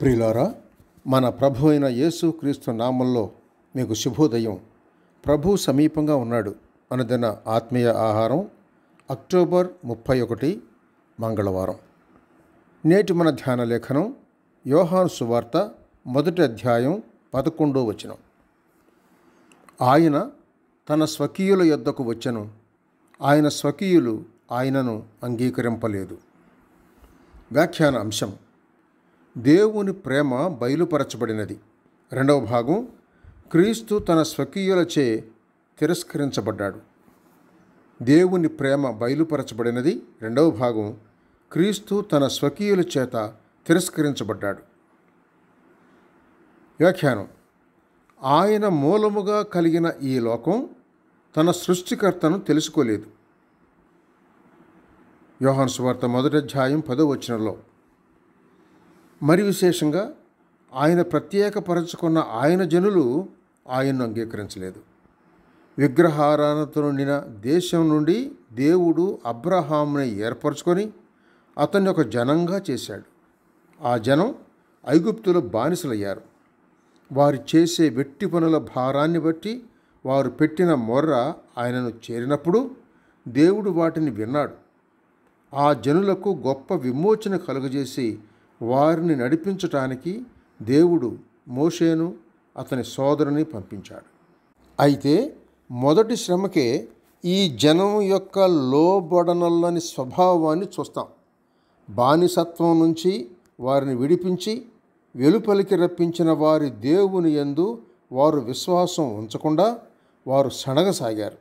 ప్రియులారా మన ప్రభు అయిన యేసు క్రీస్తు నామంలో మీకు శుభోదయం ప్రభు సమీపంగా ఉన్నాడు అనుదిన ఆత్మీయ ఆహారం అక్టోబర్ ముప్పై ఒకటి మంగళవారం నేటి మన ధ్యాన లేఖనం యోహాన్ సువార్త మొదటి అధ్యాయం పదకొండో వచనం ఆయన తన స్వకీయుల యొద్దకు వచ్చను ఆయన స్వకీయులు ఆయనను అంగీకరింపలేదు వ్యాఖ్యాన అంశం దేవుని ప్రేమ బయలుపరచబడినది రెండవ భాగం క్రీస్తు తన స్వకీయులచే తిరస్కరించబడ్డాడు దేవుని ప్రేమ బయలుపరచబడినది రెండవ భాగం క్రీస్తు తన స్వకీయుల చేత తిరస్కరించబడ్డాడు వ్యాఖ్యానం ఆయన మూలముగా కలిగిన ఈ లోకం తన సృష్టికర్తను తెలుసుకోలేదు యోహన్ సువార్త మొదటి అధ్యాయం పదో మరి విశేషంగా ఆయన ప్రత్యేకపరచుకున్న ఆయన జనులు ఆయన్ను అంగీకరించలేదు విగ్రహారాధనతో నిండిన దేశం నుండి దేవుడు అబ్రహాంని ఏర్పరచుకొని అతన్ని ఒక జనంగా చేశాడు ఆ జనం ఐగుప్తులో బానిసలయ్యారు వారు చేసే వెట్టి పనుల భారాన్ని బట్టి వారు పెట్టిన మొర్ర ఆయనను చేరినప్పుడు దేవుడు వాటిని విన్నాడు ఆ జనులకు గొప్ప విమోచన కలుగజేసి వారిని నడిపించటానికి దేవుడు మోషేను అతని సోదరుని పంపించాడు అయితే మొదటి శ్రమకే ఈ జనం యొక్క లోబడనల్లని స్వభావాన్ని చూస్తాం బానిసత్వం నుంచి వారిని విడిపించి వెలుపలికి రప్పించిన వారి దేవుని ఎందు వారు విశ్వాసం ఉంచకుండా వారు సడగసాగారు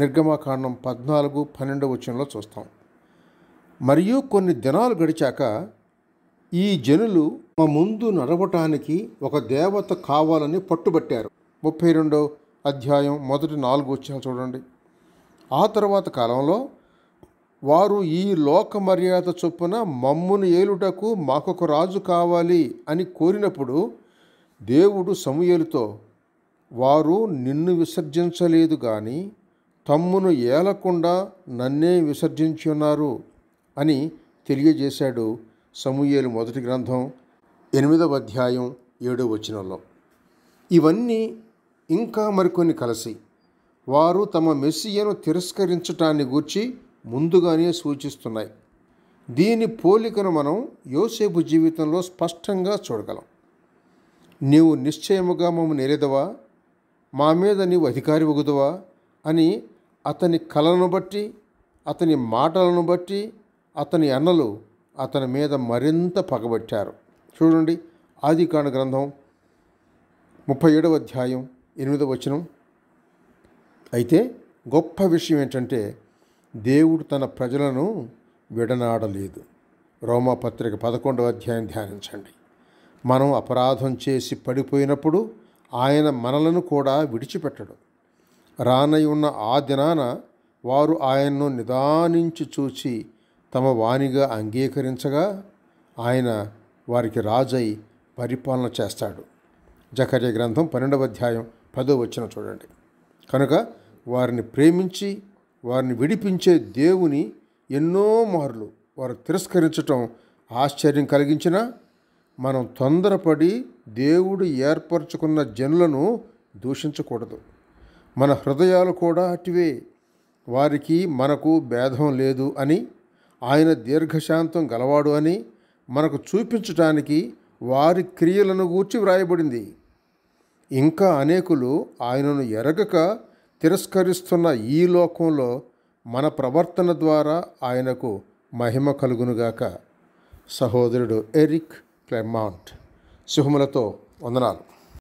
నిర్గమాకాండం పద్నాలుగు పన్నెండవ వచనంలో చూస్తాం మరియు కొన్ని దినాలు గడిచాక ఈ జనులు మా ముందు నడవటానికి ఒక దేవత కావాలని పట్టుబట్టారు ముప్పై రెండో అధ్యాయం మొదటి నాలుగు వచ్చిన చూడండి ఆ తర్వాత కాలంలో వారు ఈ లోక మర్యాద చొప్పున మమ్మును ఏలుటకు మాకొక రాజు కావాలి అని కోరినప్పుడు దేవుడు సమూయలుతో వారు నిన్ను విసర్జించలేదు కానీ తమ్మును ఏలకుండా నన్నే విసర్జించున్నారు అని తెలియజేశాడు సమూహేలు మొదటి గ్రంథం ఎనిమిదవ అధ్యాయం ఏడో వచనంలో ఇవన్నీ ఇంకా మరికొన్ని కలిసి వారు తమ మెస్సియను తిరస్కరించటాన్ని గూర్చి ముందుగానే సూచిస్తున్నాయి దీని పోలికను మనం యోసేపు జీవితంలో స్పష్టంగా చూడగలం నీవు నిశ్చయముగా మమ్మ నేరేదవా మా మీద నీవు అధికారి ఒగుదవా అని అతని కళను బట్టి అతని మాటలను బట్టి అతని అన్నలు అతని మీద మరింత పగబట్టారు చూడండి ఆది కాండ గ్రంథం ముప్పై ఏడవ అధ్యాయం ఎనిమిదవ వచనం అయితే గొప్ప విషయం ఏంటంటే దేవుడు తన ప్రజలను విడనాడలేదు రోమపత్రిక పదకొండవ అధ్యాయం ధ్యానించండి మనం అపరాధం చేసి పడిపోయినప్పుడు ఆయన మనలను కూడా విడిచిపెట్టడు రానై ఉన్న ఆ దినాన వారు ఆయన్ను నిదానించి చూచి తమ వాణిగా అంగీకరించగా ఆయన వారికి రాజై పరిపాలన చేస్తాడు జకర్య గ్రంథం పన్నెండవ అధ్యాయం పదో వచ్చిన చూడండి కనుక వారిని ప్రేమించి వారిని విడిపించే దేవుని ఎన్నో మార్లు వారు తిరస్కరించటం ఆశ్చర్యం కలిగించిన మనం తొందరపడి దేవుడు ఏర్పరచుకున్న జనులను దూషించకూడదు మన హృదయాలు కూడా అటువే వారికి మనకు భేదం లేదు అని ఆయన దీర్ఘశాంతం గలవాడు అని మనకు చూపించటానికి వారి క్రియలను గూర్చి వ్రాయబడింది ఇంకా అనేకులు ఆయనను ఎరగక తిరస్కరిస్తున్న ఈ లోకంలో మన ప్రవర్తన ద్వారా ఆయనకు మహిమ కలుగునుగాక సహోదరుడు ఎరిక్ క్లెమాంట్ సింహములతో వందనాలు